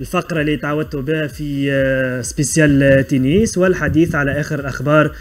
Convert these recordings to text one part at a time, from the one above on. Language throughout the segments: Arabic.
الفقرة اللي تعودتوا بها في آه، سبيسيال تنس والحديث على آخر الأخبار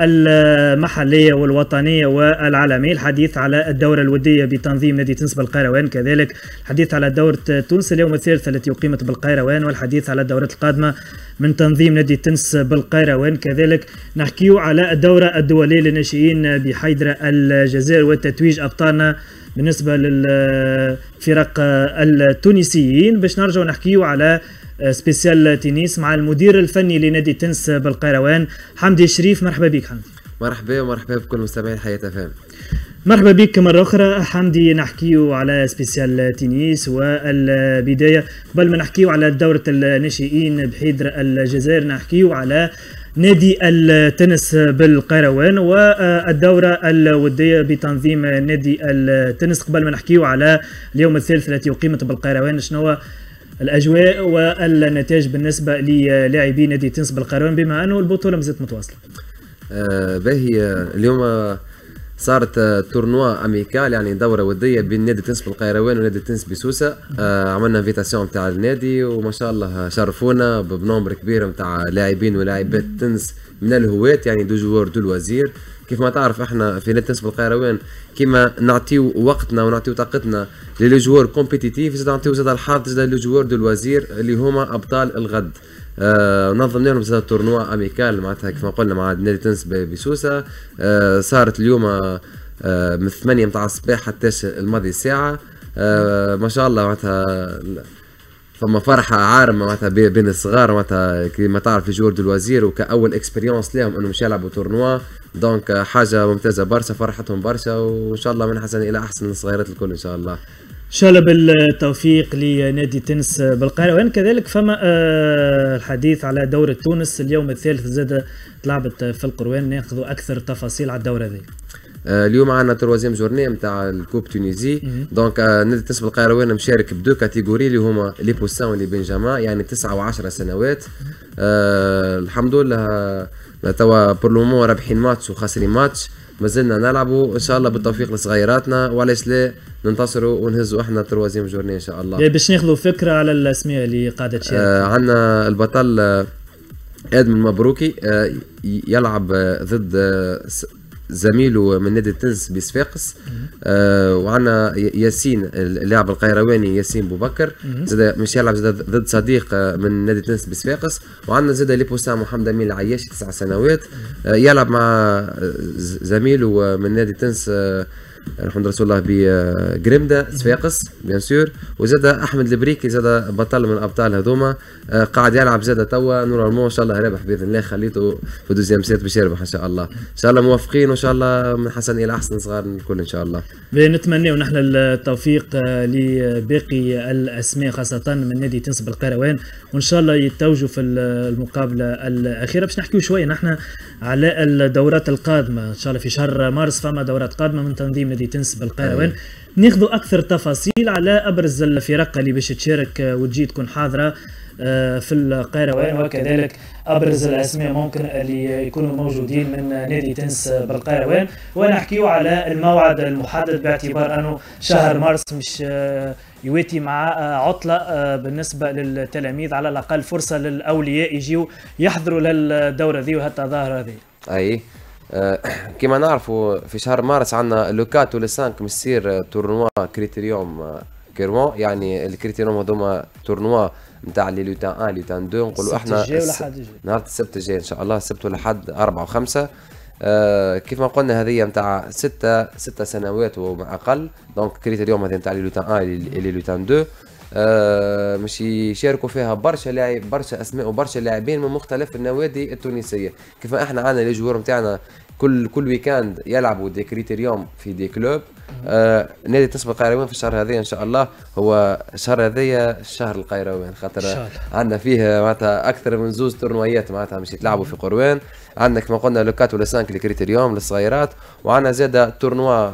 المحلية والوطنية والعالمية الحديث على الدورة الودية بتنظيم نادي تنس بالقيروان كذلك الحديث على دورة تونس اليوم الثالثة التي أقيمت بالقيروان والحديث على الدورات القادمة من تنظيم نادي تنس بالقيروان كذلك نحكيو على الدورة الدولية للناشئين بحيدرة الجزائر والتتويج أبطالنا بالنسبه للفرق التونسيين باش نرجعوا نحكيوا على آه، سبيسيال تنس مع المدير الفني لنادي التنس بالقيروان حمدي شريف مرحبا بك حمدي مرحبا ومرحبا بكل مستمعين حياة فهم مرحبا بك مرة أخرى حمدي نحكيه على سبيسيال تنس والبداية قبل ما نحكيه على دورة الناشئين بحيدر الجزائر نحكيه على نادي التنس بالقيروان والدورة الودية بتنظيم نادي التنس قبل ما نحكيو على اليوم الثالث التي أقيمت بالقيروان شنو الاجواء والنتائج بالنسبه للاعبي نادي التنس بالقيروان بما انه البطوله مازالت متواصله. آه باهي اليوم صارت آه، تورنوا اميكال يعني دوره وديه بين نادي تنس بالقيروان ونادي تنس بسوسه آه، عملنا انفيتاسيون تاع النادي وما شاء الله شرفونا بنومبر كبير نتاع لاعبين ولاعبات تنس من الهواة يعني دو جوار دو الوزير كيف ما تعرف احنا في نادي تنس بالقيروان كيما نعطيو وقتنا ونعطيو طاقتنا للجوار كومبيتيتيف زاد نعطيو زاد الحظ زاد للجوار دو الوزير اللي هما ابطال الغد آه نظمنا لهم زاد تورنوا اميكال معناتها كيف ما قلنا مع نادي تنس بسوسه آه صارت اليوم آه من 8 متاع الصباح حتى الماضي ساعه آه ما شاء الله معناتها فما فرحه عارمه معناتها بين الصغار معناتها كيما تعرف في جور الوزير وكاول اكسبيريونس لهم انهم يلعبوا تورنوا دونك حاجه ممتازه برشا فرحتهم برشا وان شاء الله من حسن الى احسن الصغيرات الكل ان شاء الله شاء الله بالتوفيق لنادي تنس بالقاهرة وأن كذلك فما آه، الحديث على دورة تونس اليوم الثالث زاد تلعبت في القروان ناخذ أكثر تفاصيل على الدورة هذه آه، اليوم عندنا تروازيام جورني نتاع الكوب تونيزي دونك آه، نادي تنس بالقيروان مشارك بدو كاتيجوري اللي هما لي بوسان ولي بنجاما يعني تسعة و10 سنوات الحمد لله توا بور لومون رابحين ماتش وخاسرين ماتش ما زلنا نلعبوا ان شاء الله بالتوفيق لصغيراتنا وليش لا ننتصروا ونهزوا احنا تروازيم جورني ان شاء الله يعني باش ناخذوا فكره على الاسماء اللي قاعده تشارك آه عندنا البطل آه، ادم المبروكي آه يلعب آه، ضد آه، زميله من نادي التنس بصفاقس آه وعندنا ياسين اللاعب القيرواني ياسين بوبكر زاد مش يلعب زاد ضد صديق آه، من نادي التنس بصفاقس وعندنا زاد ليبوسان محمد امين العياشي تسع سنوات آه يلعب مع آه، زميله من نادي التنس آه الحمد رسول الله بجريمدا صفاقس بيان سور وزاد احمد البريكي زاد بطل من الابطال هذوما آه، قاعد يلعب زاد توا نورمالمون ان شاء الله رابح باذن الله خليته في دوزيام سيت باش يربح ان شاء الله ان شاء الله موفقين وان شاء الله من حسن الى احسن صغار الكل ان شاء الله نتمنى نحن التوفيق آه، لباقي الاسماء خاصه من نادي تنسب القروان وان شاء الله يتوجوا في المقابله الاخيره باش نحكيو شويه نحن على الدورات القادمه ان شاء الله في شهر مارس فما دورات قادمه من تنظيم الذي تنسب القيروان ناخذ اكثر تفاصيل على ابرز الفرق اللي باش تشارك وتجي تكون حاضره آه، في القيروان وكذلك ابرز الاسماء ممكن اللي يكونوا موجودين من نادي تنس بالقيروان ونحكيو على الموعد المحدد باعتبار انه شهر مارس مش آه، يواتي مع آه، عطلة بالنسبة للتلاميذ على الأقل فرصة للأولياء يجيو يحضروا للدورة ذي وهالتظاهرة ذي أي آه، كما نعرفوا في شهر مارس عندنا لو 4 ولو 5 مسير تورنوا كريتيريوم آه، كيروان يعني الكريتيريوم هذوما تورنوا نتاع لي لوتا 1 لوتا 2 نقولوا احنا نهار السبت الجاي ان شاء الله السبت حد 4 و5 كيف ما قلنا هذه نتاع ستة 6 سنوات وما اقل دونك كريتيريوم هذا نتاع لي لوتا 1 لي لوتا 2 آه، مش يشاركوا فيها برشا لاعب برشا اسماء وبرشا لاعبين من مختلف النوادي التونسيه كيف احنا عندنا لي جوار نتاعنا كل كل ويكاند يلعبوا دي كريتيريوم في دي كلوب آه نادي تسبق القيروان في الشهر هذايا ان شاء الله هو الشهر هذايا شهر القيروان خاطر عندنا فيه معناتها اكثر من زوز تورنويات معناتها مش يتلعبوا في قروان عندنا كما قلنا لو 4 ولا 5 الكريتيريوم للصغيرات وعندنا زاده تورنوا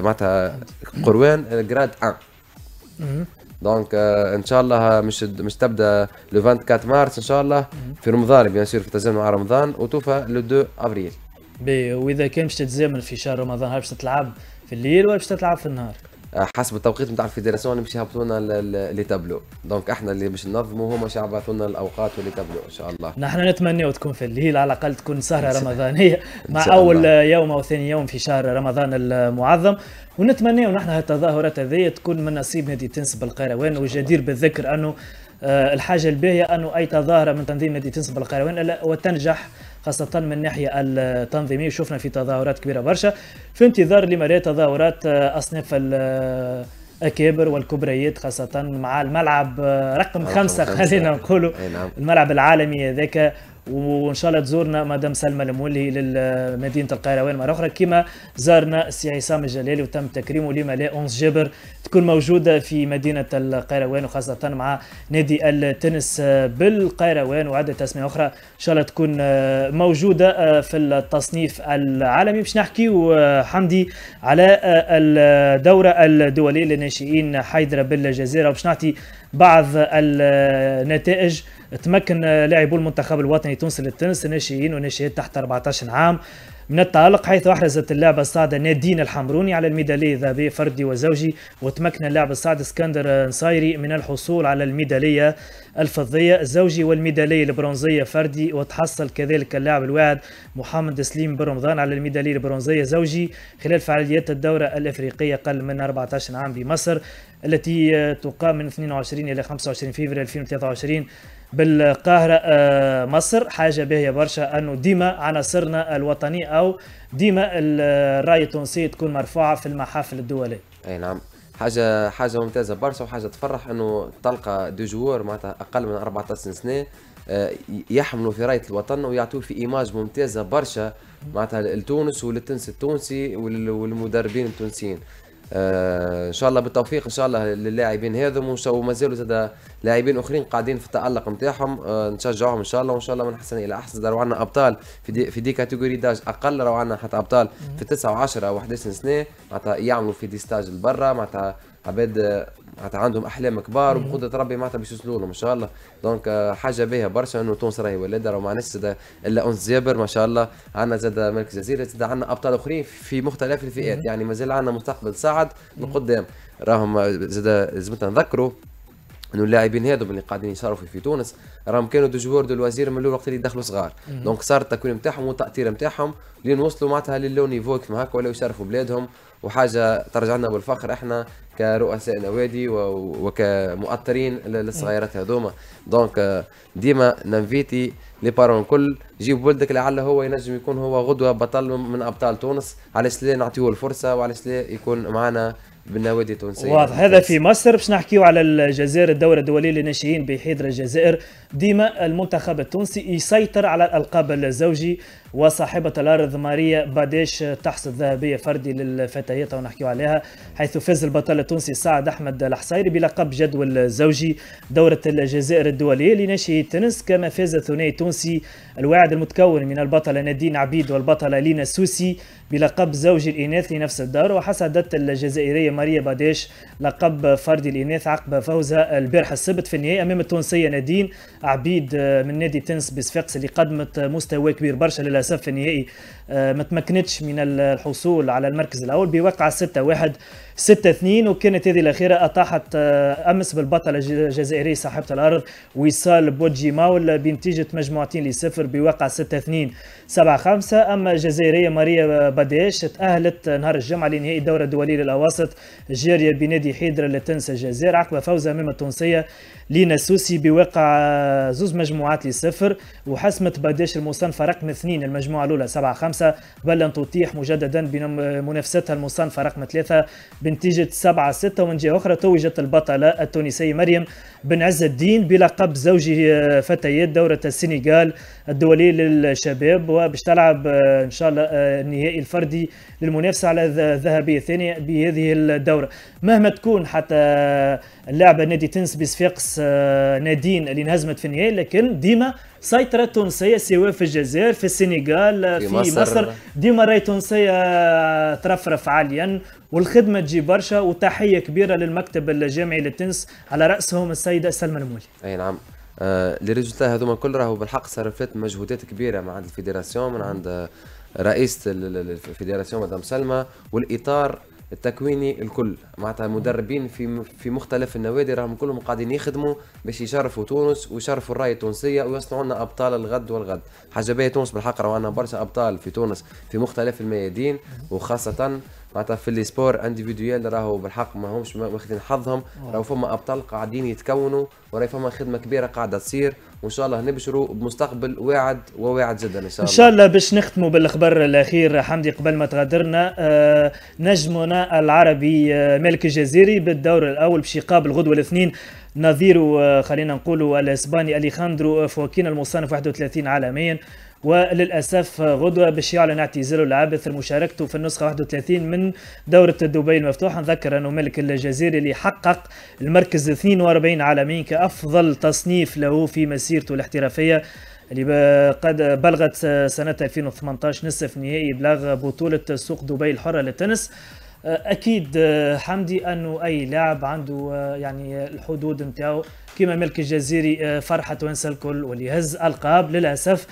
معناتها قروان جراد 1 دونك ان شاء الله مش مش تبدا لو 24 مارس ان شاء الله في رمضان بيان سور في تزامن مع رمضان وتوفى لو 2 ابريل واذا كان باش تتزامن في شهر رمضان هل باش تلعب في الليل ولا باش تلعب في النهار؟ حسب التوقيت نتاع الفيدراسيون باش يهبطوا لنا لي تابلو دونك احنا اللي باش ننظموا هما باش يبعثوا لنا الاوقات ولي تابلو ان شاء الله نحن نتمنى تكون في الليل على الاقل تكون سهره رمضانيه مع اول يوم او ثاني يوم في شهر رمضان المعظم ونتمنى نحن التظاهرات هذه تكون من نصيب نادي تنس بالقيروان وجدير بالذكر انه آه، الحاجه الباهيه انه اي تظاهره من تنظيم نادي تنس بالقيروان وتنجح خاصة من الناحية التنظيمية شفنا في تظاهرات كبيرة برشا في انتظار لمراية تظاهرات آه، أصناف الاكابر آه، والكبريات خاصه مع الملعب آه، رقم خمسة, خلينا نقولوا نعم. الملعب العالمي ذاك وان شاء الله تزورنا مدام سلمى المولي لمدينه القاهره وين مره اخرى كما زارنا السي عصام الجلالي وتم تكريمه لما لا اونس جابر تكون موجوده في مدينه القيروان وخاصه مع نادي التنس بالقيروان وعده تسميه اخرى ان شاء الله تكون موجوده في التصنيف العالمي باش نحكيو حمدي على الدوره الدوليه للناشئين حيدره بالجزيره وباش نعطي بعض النتائج تمكن لاعبو المنتخب الوطني التونسي للتنس ناشئين وناشئات تحت 14 عام من التألق حيث أحرزت اللاعبة الصاعدة نادين الحمروني على الميدالية الذهبية فردي وزوجي وتمكن اللاعب الصاعد اسكندر نصايري من الحصول على الميدالية الفضية الزوجي والميدالية البرونزية فردي وتحصل كذلك اللاعب الواعد محمد سليم بن رمضان على الميدالية البرونزية زوجي خلال فعاليات الدورة الإفريقية قل من 14 عام بمصر التي آه، تقام من 22 إلى 25 فيفري 2023 بالقاهرة آه، مصر حاجة باهية برشا أنه ديما عناصرنا الوطني أو ديما الراية آه، التونسية تكون مرفوعة في المحافل الدولية أي نعم حاجه حاجه ممتازه برشا وحاجه تفرح انه تلقى دو جوار معناتها اقل من 14 سنه يحملوا في رايه الوطن ويعطوه في ايماج ممتازه برشا معناتها لتونس وللتنس التونسي وللمدربين التونسيين آه، ان شاء الله بالتوفيق ان شاء الله للاعبين هذم وما زالوا زاد لاعبين اخرين قاعدين في التالق نتاعهم آه، نشجعهم ان شاء الله وان شاء الله من حسن الى احسن راهو عندنا ابطال في دي, في دي كاتيجوري داج اقل راهو عندنا حتى ابطال في 9 و10 و11 سنه معناتها يعملوا في دي ستاج لبرا معناتها عباد معناتها عندهم احلام كبار وبقدره ربي معناتها باش يوصلوا لهم ان شاء الله دونك آه، حاجه باهيه برشا انه تونس راهي ولاده راهو معناتها الا انس زيبر ما شاء الله عندنا زاد ملك الجزيره زاد عندنا ابطال اخرين في مختلف الفئات يعني مازال عندنا مستقبل صاعد لقدام راهم آه، زاد لازمتنا نذكروا انه اللاعبين هذو اللي قاعدين يشرفوا في تونس راهم كانوا دو جوار دو لوازير من الاول وقت اللي دخلوا صغار دونك صار التكوين نتاعهم والتاثير نتاعهم لين وصلوا معناتها للو نيفو كيما هكا ولاو يشرفوا بلادهم وحاجه ترجعنا بالفخر احنا كرؤساء نوادي وكمؤطرين للصغيرات هذوما دونك ديما ننفيتي لي بارون كل جيب ولدك لعل هو ينجم يكون هو غدوه بطل من ابطال تونس علاش لا نعطيه الفرصه وعلاش لا يكون معنا بالنوادي التونسيه واضح هذا في مصر باش نحكيو على الجزائر الدوره الدوليه للناشئين بحيدر الجزائر ديما المنتخب التونسي يسيطر على الالقاب الزوجي وصاحبة الأرض ماريا باديش تحصد ذهبية فردي للفتيات ونحكيو عليها حيث فاز البطل التونسي سعد أحمد الحصيري بلقب جدول زوجي دورة الجزائر الدولية لناشئي التنس كما فاز الثنائي التونسي الواعد المتكون من البطلة نادين عبيد والبطلة لينا سوسي بلقب زوج الإناث لنفس الدور وحصدت الجزائرية ماريا باديش لقب فردي الإناث عقب فوزها البارح السبت في النهائي أمام التونسية نادين عبيد من نادي تنس بصفاقس اللي قدمت مستوى كبير برشا لل للاسف صف النهائي آه، ما تمكنتش من الحصول على المركز الاول بوقعه 6 1 6 2 وكانت هذه الاخيره اطاحت آه، امس بالبطله الجزائريه صاحبه الارض وصال بودجي ماول بنتيجه مجموعتين لصفر بواقع 6 2 7 5 اما الجزائريه ماريا باديش تاهلت نهار الجمعه لنهائي الدوره الدوليه للاواسط الجاريه بنادي حيدر لتنسى الجزائر عقب فوزها امام التونسيه لينا سوسي بواقع زوز مجموعات لصفر وحسمت باديش المصنفه رقم اثنين المجموعه الاولى 7 5 فرنسا بل أن تطيح مجددا بمنافستها المصنفة رقم ثلاثة بنتيجة 7-6 ومن جهة أخرى توجت البطلة التونسية مريم بن عز الدين بلقب زوجه آه، فتيات دورة السنغال الدولية للشباب وباش تلعب آه، إن شاء الله آه، النهائي الفردي للمنافسة على الذهبية الثانية بهذه الدورة مهما تكون حتى اللاعبة نادي تنس بصفاقس نادين اللي انهزمت في النهائي لكن ديما سيطرة تونسية سواء في الجزائر في السنغال في, في مصر, مصر ديما راي تونسية ترفرف عاليا والخدمه تجيب برشا وتحيه كبيره للمكتب الجامعي للتنس على راسهم السيده سلمى المولي. اي نعم. آه لي ريزولتا هذوما الكل راهو بالحق صرفت مجهودات كبيره من عند الفيدراسيون من عند رئيسه الفيدراسيون مدام سلمى والاطار التكويني الكل معناتها المدربين في في مختلف النوادي راهم كلهم قاعدين يخدموا باش يشرفوا تونس ويشرفوا الرايه التونسيه ويصنعوا لنا ابطال الغد والغد حاجه باهي تونس بالحق راهو عندنا برشا ابطال في تونس في مختلف الميادين وخاصه معناتها في لي سبور انديفيدويال راهو بالحق ما همش ماخذين حظهم آه. راهو فما ابطال قاعدين يتكونوا وراهي فما خدمه كبيره قاعده تصير وان شاء الله نبشروا بمستقبل واعد وواعد جدا ان شاء الله ان شاء الله باش نختموا بالخبر الاخير حمدي قبل ما تغادرنا آه، نجمنا العربي آه، ملك مالك الجزيري بالدور الاول باش يقابل غدوه الاثنين نظيره خلينا نقولوا الاسباني اليخاندرو فوكين المصنف 31 عالميا وللاسف غدوه باش يعلن اعتزاله العابث لمشاركته في النسخه 31 من دوره دبي المفتوحه نذكر انه ملك الجزيري اللي حقق المركز 42 عالميا كافضل تصنيف له في مسيرته الاحترافيه اللي قد بلغت سنة 2018 نصف نهائي بلغ بطولة سوق دبي الحرة للتنس أكيد حمدي أنه أي لاعب عنده يعني الحدود نتاعو كما ملك الجزيري فرحة تونس الكل واللي هز ألقاب للأسف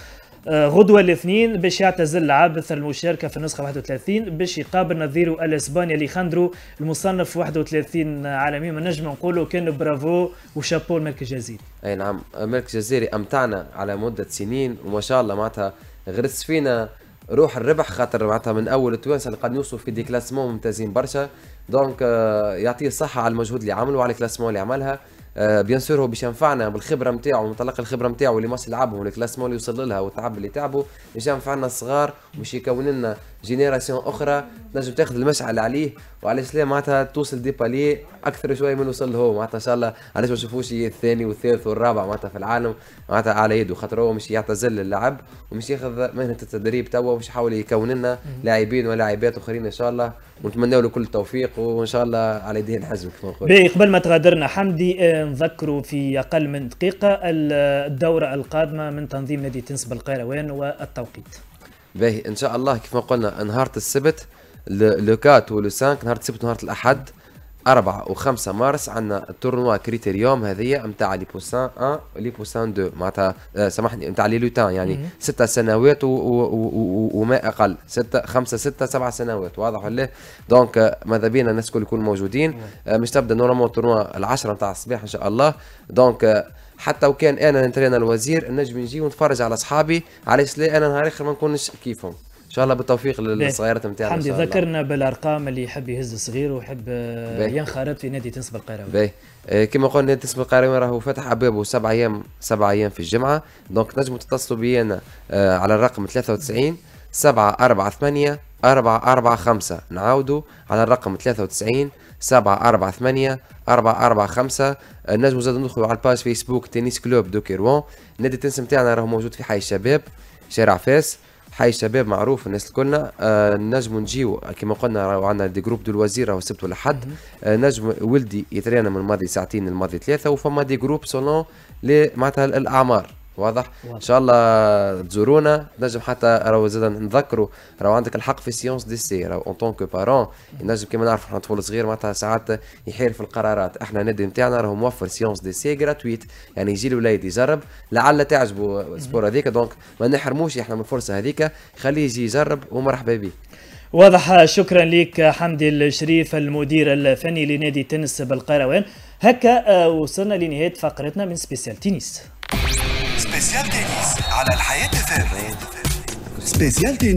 آه، غدوة الاثنين باش يعتزل عابث المشاركة في النسخة 31 باش يقابل نظيره الاسباني اليخاندرو المصنف 31 عالميا ما نجم نقولوا كان برافو وشابو الملك الجزيري. اي نعم الملك الجزيري امتعنا على مدة سنين وما شاء الله معناتها غرس فينا روح الربح خاطر معناتها من اول التوانسه اللي قد يوصلوا في دي كلاسمون ممتازين برشا دونك آه، يعطيه الصحه على المجهود اللي عمله وعلى الكلاسمون اللي عملها آه، بيان سور هو باش ينفعنا بالخبره نتاعو ومنطلق الخبره نتاعو اللي ماتش لعبهم الكلاسمون اللي وصل لها والتعب اللي تعبه باش ينفعنا الصغار باش يكون لنا جينيراسيون اخرى تنجم تاخذ المسعى اللي عليه وعلى السلام معناتها توصل دي بالي اكثر شويه من وصل هو معناتها ان شاء الله علاش ما نشوفوش الثاني والثالث والرابع معناتها في العالم معناتها على يده خاطر هو مش يعتزل اللعب ومش ياخذ مهنه التدريب توا ومش يحاول يكون لنا لاعبين ولاعبات اخرين ان شاء الله ونتمنى له كل التوفيق وان شاء الله على يديه الحزم كما نقول. قبل ما تغادرنا حمدي آه، نذكروا في اقل من دقيقه الدوره القادمه من تنظيم نادي تنس بالقيروان والتوقيت. باهي ان شاء الله كيف ما قلنا نهار السبت لو 4 ولو 5 نهار السبت ونهار الاحد 4 و5 مارس عندنا التورنوا كريتيريوم هذيا نتاع لي بوسان 1 ولي بوسان 2 معناتها آه، سامحني نتاع لي لوتان يعني ست سنوات و... و... و... وما اقل ستة خمسة ستة سبع سنوات واضح ولا دونك ماذا بينا الناس الكل يكونوا موجودين نعم. آه، مش تبدا نورمالمون التورنوا العشرة نتاع الصباح ان شاء الله دونك حتى وكان انا نترينا الوزير نجم نجي ونتفرج على اصحابي علاش لا انا نهار اخر ما نكونش كيفهم ان شاء الله بالتوفيق للصغيرات نتاعنا حمدي ذكرنا بالارقام اللي يحب يهز صغير ويحب آه، ينخرط في نادي تنسب القيروي باهي كما قلنا نادي تنسب القيروي راهو فتح ابوابه سبع ايام سبع ايام في الجمعه دونك تنجموا تتصلوا بينا انا آه، على الرقم 93 7 4 8 4 4 5 نعاودوا على الرقم 93 سبعة أربعة ثمانية أربعة أربعة خمسة نجمو زاد ندخلوا على الباج فيسبوك تنس كلوب دو كيروان نادي التنس نتاعنا راه موجود في حي الشباب شارع فاس حي الشباب معروف الناس الكلنا آه نجمو نجيو كما قلنا راهو عندنا دي جروب دو الوزير راهو السبت والأحد آه نجم ولدي يترينا من الماضي ساعتين للماضي ثلاثة وفما دي جروب سولون معناتها الأعمار واضح ان شاء الله تزورونا نجم حتى راهو زاد نذكروا راهو عندك الحق في سيونس دي سي راهو اون طونكو بارون نجم كيما نعرف احنا طفل صغير معناتها ساعات يحير في القرارات احنا النادي نتاعنا راهو موفر سيونس دي سي جراتويت يعني يجي الوليد يجرب لعل تعجبه السبور هذيك دونك ما نحرموش احنا من الفرصه هذيك خليه يجي يجرب ومرحبا به واضح شكرا لك حمدي الشريف المدير الفني لنادي تنس بالقيروان هكا آه، وصلنا لنهايه فقرتنا من سبيسيال تنس سبيسيال تنس على الحياة فير سبيسيال تنس